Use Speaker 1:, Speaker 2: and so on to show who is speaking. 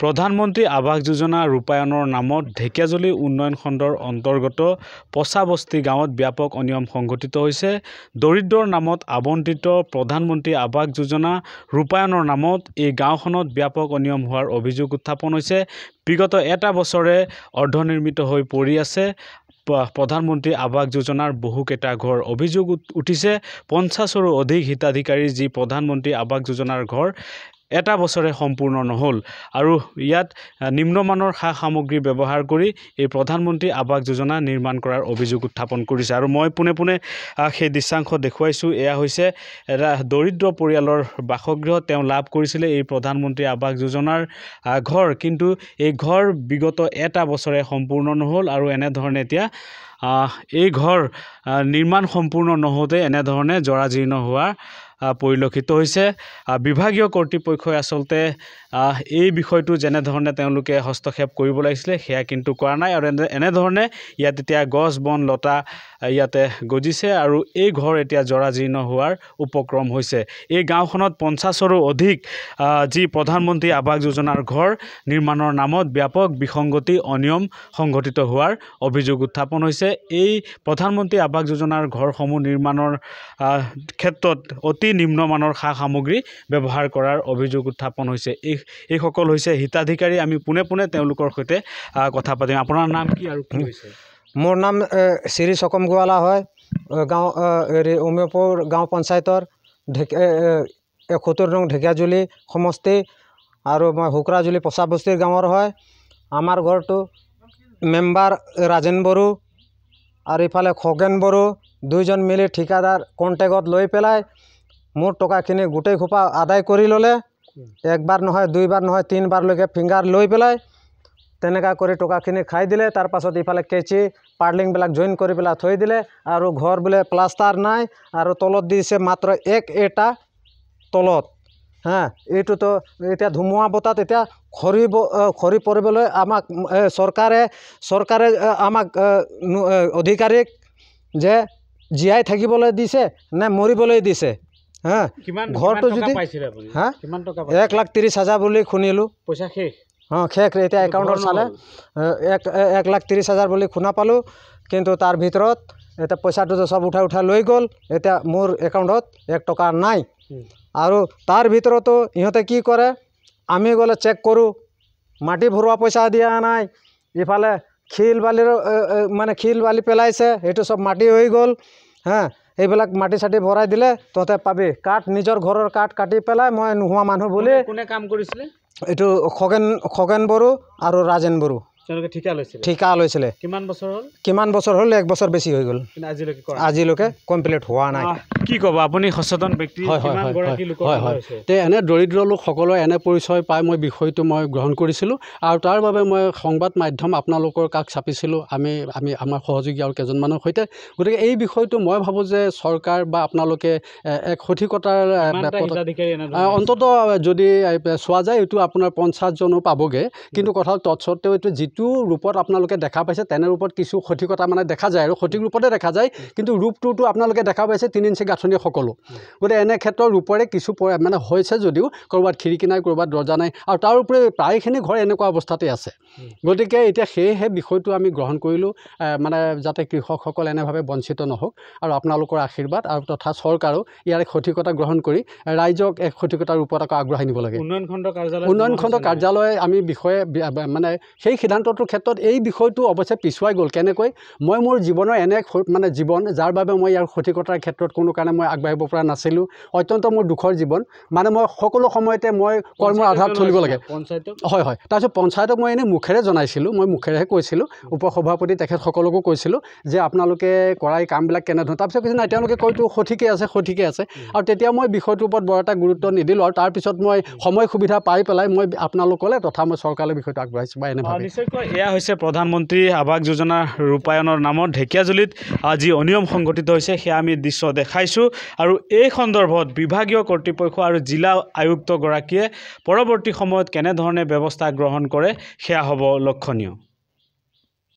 Speaker 1: প্ৰধানমন্ত্ৰী আৱাস যোজনা ৰূপায়ণৰ নামত ঢেকিয়াজুলি উন্নয়ন খণ্ডৰ অন্তৰ্গত পচাবস্তি গাঁৱত ব্যাপক অনিয়ম সংঘটিত হৈছে দৰিদ্ৰৰ নামত আৱণ্টিত প্ৰধানমন্ত্ৰী আৱাস যোজনা ৰূপায়ণৰ নামত এই গাঁওখনত ব্যাপক অনিয়ম হোৱাৰ অভিযোগ উত্থাপন হৈছে বিগত এটা বছৰে অৰ্ধনিৰ্মিত হৈ পৰি আছে প্ৰধানমন্ত্ৰী আৱাস যোজনাৰ বহুকেইটা ঘৰ অভিযোগ উঠিছে পঞ্চাছৰো অধিক হিতাধিকাৰী যি প্ৰধানমন্ত্ৰী আৱাস যোজনাৰ ঘৰ এটা বছৰে সম্পূৰ্ণ নহ'ল আৰু ইয়াত নিম্নমানৰ সা সামগ্ৰী ব্যৱহাৰ কৰি এই প্ৰধানমন্ত্ৰী আৱাস যোজনা নিৰ্মাণ কৰাৰ অভিযোগ উত্থাপন কৰিছে আৰু মই পোনে পোনে সেই দৃশ্যাংশ দেখুৱাইছোঁ এয়া হৈছে এটা দৰিদ্ৰ পৰিয়ালৰ বাসগৃহ তেওঁ লাভ কৰিছিলে এই প্ৰধানমন্ত্ৰী আৱাস যোজনাৰ ঘৰ কিন্তু এই ঘৰ বিগত এটা বছৰে সম্পূৰ্ণ নহ'ল আৰু এনেধৰণে এতিয়া এই ঘৰ নিৰ্মাণ সম্পূৰ্ণ নহওঁতে এনেধৰণে জৰাজীৰ্ণ হোৱা পৰিলক্ষিত হৈছে বিভাগীয় কৰ্তৃপক্ষই আচলতে এই বিষয়টো যেনেধৰণে তেওঁলোকে হস্তক্ষেপ কৰিব লাগিছিলে সেয়া কিন্তু কৰা নাই আৰু এনেধৰণে ইয়াত এতিয়া গছ বন লতা ইয়াতে গজিছে আৰু এই ঘৰ এতিয়া জৰাজীৰ্ণ হোৱাৰ উপক্ৰম হৈছে এই গাঁওখনত পঞ্চাছৰো অধিক যি প্ৰধানমন্ত্ৰী আৱাস যোজনাৰ ঘৰ নিৰ্মাণৰ নামত ব্যাপক বিসংগতি অনিয়ম সংঘটিত হোৱাৰ অভিযোগ উত্থাপন হৈছে এই প্ৰধানমন্ত্ৰী আৱাস যোজনাৰ ঘৰসমূহ নিৰ্মাণৰ ক্ষেত্ৰত অতি নিম্নমানৰ সা সামগ্ৰী ব্যৱহাৰ কৰাৰ অভিযোগ উত্থাপন হৈছে এই এইসকল হৈছে হিতাধিকাৰী আমি পোনে পোনে তেওঁলোকৰ সৈতে কথা পাতিম আপোনাৰ নাম কি
Speaker 2: আৰু কি হৈছে মোৰ নাম শ্ৰী চকম গোৱালা হয় গাঁও হেৰি উমেপুৰ গাঁও পঞ্চায়তৰ ঢেক সত্তৰ নং ঢেকীয়াজুলি সমষ্টি আৰু মই শুকৰাজুলি পচাবস্তি গাঁৱৰ হয় আমাৰ ঘৰটো মেম্বাৰ ৰাজেন বড়ো আৰু ইফালে খগেন বড়ো দুইজন মিলি ঠিকাদাৰ কণ্টেক্টত লৈ পেলাই মোৰ টকাখিনি গোটেই খোপা আদায় কৰি ল'লে একবাৰ নহয় দুইবাৰ নহয় তিনিবাৰলৈকে ফিংগাৰ লৈ পেলাই তেনেকৈ টকাখিনি খাই দিলে তাৰ পাছত ইফালে কেঁচি পাৰ্লিংবিলাক জইন কৰি পেলাই থৈ দিলে আৰু ঘৰ বোলে প্লাষ্টাৰ নাই আৰু তলত দিছে মাত্ৰ এক এটা তলত হা এইটোতো এতিয়া ধুমুহা বতাত এতিয়া খৰি খৰি পৰিবলৈ আমাক চৰকাৰে চৰকাৰে আমাক অধিকাৰীক যে জীয়াই থাকিবলৈ দিছে নে মৰিবলৈ দিছে হা ঘৰটো যদি হা এক লাখ ত্ৰিছ হাজাৰ বুলি শুনিলোঁ পইচা শেষ অঁ শেষ এতিয়া একাউণ্টৰ চালে এক এক লাখ ত্ৰিছ হাজাৰ বুলি খুন্দা পালোঁ কিন্তু তাৰ ভিতৰত এতিয়া পইচাটোতো চব উঠাই উঠাই লৈ গ'ল এতিয়া মোৰ একাউণ্টত এক টকা নাই আৰু তাৰ ভিতৰতো ইহঁতে কি কৰে আমি গ'লে চেক কৰোঁ মাটি ভৰোৱা পইচা দিয়া নাই ইফালে শিল বালিৰ মানে শিল বালি পেলাইছে সেইটো চব মাটি হৈ গ'ল হা এইবিলাক মাটি চাটি ভৰাই দিলে তহঁতে পাবি কাঠ নিজৰ ঘৰৰ কাঠ কাটি পেলাই মই নোহোৱা মানুহ বুলি
Speaker 1: কোনে কাম কৰিছিলে
Speaker 2: এইটো খগেন খগেন বড়ো আৰু ৰাজেন বড়ো ঠিকা লৈছিলে কিমান বছৰ হ'ল এক বছৰ বেছি হৈ গ'ল আজিলৈকে কমপ্লিট হোৱা নাই
Speaker 1: কি ক'ব আপুনি সচেতন ব্যক্তি
Speaker 3: এনে দৰিদ্ৰ লোকসকলৰ এনে পৰিচয় পাই মই বিষয়টো মই গ্ৰহণ কৰিছিলোঁ আৰু তাৰ বাবে মই সংবাদ মাধ্যম আপোনালোকৰ কাষ চাপিছিলোঁ আমি আমি আমাৰ সহযোগী আৰু কেইজনমানৰ সৈতে গতিকে এই বিষয়টো মই ভাবোঁ যে চৰকাৰ বা আপোনালোকে এক সঠিকতাৰ অন্তত যদি চোৱা যায় এইটো আপোনাৰ পঞ্চাছজনো পাবগৈ কিন্তু কথা তৎসত্বেও এইটো যিটো যিটো ৰূপত আপোনালোকে দেখা পাইছে তেনে ৰূপত কিছু সঠিকতা মানে দেখা যায় আৰু সঠিক ৰূপতে দেখা যায় কিন্তু ৰূপটোতো আপোনালোকে দেখা পাইছে তিনি ইঞ্চি গাঁথনি সকলো গতিকে এনে ক্ষেত্ৰত ৰূপৰে কিছু মানে হৈছে যদিও ক'ৰবাত খিৰিকী নাই ক'ৰবাত দৰ্জা নাই আৰু তাৰ উপৰি প্ৰায়খিনি ঘৰ এনেকুৱা অৱস্থাতে আছে গতিকে এতিয়া সেয়েহে বিষয়টো আমি গ্ৰহণ কৰিলোঁ মানে যাতে কৃষকসকল এনেভাৱে বঞ্চিত নহওক আৰু আপোনালোকৰ আশীৰ্বাদ আৰু তথা চৰকাৰো ইয়াৰ সঠিকতা গ্ৰহণ কৰি ৰাইজক এক সঠিকতাৰ ৰূপত আকৌ আগবঢ়াই নিব লাগে
Speaker 1: উন্নয়ন খণ্ড কাৰ্যালয় উন্নয়ন খণ্ড কাৰ্যালয়ে
Speaker 3: আমি বিষয়ে মানে সেই সিদ্ধান্ত সিদ্ধান্তটোৰ ক্ষেত্ৰত এই বিষয়টো অৱশ্যে পিছুৱাই গ'ল কেনেকৈ মই মোৰ জীৱনৰ এনে মানে জীৱন যাৰ বাবে মই ইয়াৰ সঠিকতাৰ ক্ষেত্ৰত কোনো কাৰণে মই আগবাঢ়িব পৰা নাছিলোঁ অত্যন্ত মোৰ দুখৰ জীৱন মানে মই সকলো সময়তে মই কৰ্মৰ আধাৰত চলিব লাগে
Speaker 1: পঞ্চায়ত হয় হয়
Speaker 3: তাৰপিছত পঞ্চায়তক মই এনেই মুখেৰে জনাইছিলোঁ মই মুখেৰেহে কৈছিলোঁ উপসভাপতি তেখেতসকলকো কৈছিলোঁ যে আপোনালোকে কৰা এই কামবিলাক কেনেধৰণৰ তাৰপিছত কৈছে নাই তেওঁলোকে কয়তো সঠিকেই আছে সঠিকেই আছে আৰু তেতিয়া মই বিষয়টোৰ ওপৰত বৰ এটা গুৰুত্ব নিদিলোঁ আৰু তাৰপিছত মই সময় সুবিধা পাই পেলাই মই আপোনালোকলৈ তথা মই চৰকাৰলৈ বিষয়টো আগবঢ়াইছোঁ বা এনেভাৱে
Speaker 1: এয়া হৈছে প্ৰধানমন্ত্ৰী আৱাস যোজনা ৰূপায়ণৰ নামত ঢেকীয়াজুলিত যি অনিয়ম সংঘটিত হৈছে সেয়া আমি দৃশ্য দেখাইছোঁ আৰু এই সন্দৰ্ভত বিভাগীয় কৰ্তৃপক্ষ আৰু জিলা আয়ুক্তগৰাকীয়ে পৰৱৰ্তী সময়ত কেনেধৰণে ব্যৱস্থা গ্ৰহণ কৰে সেয়া হ'ব লক্ষণীয়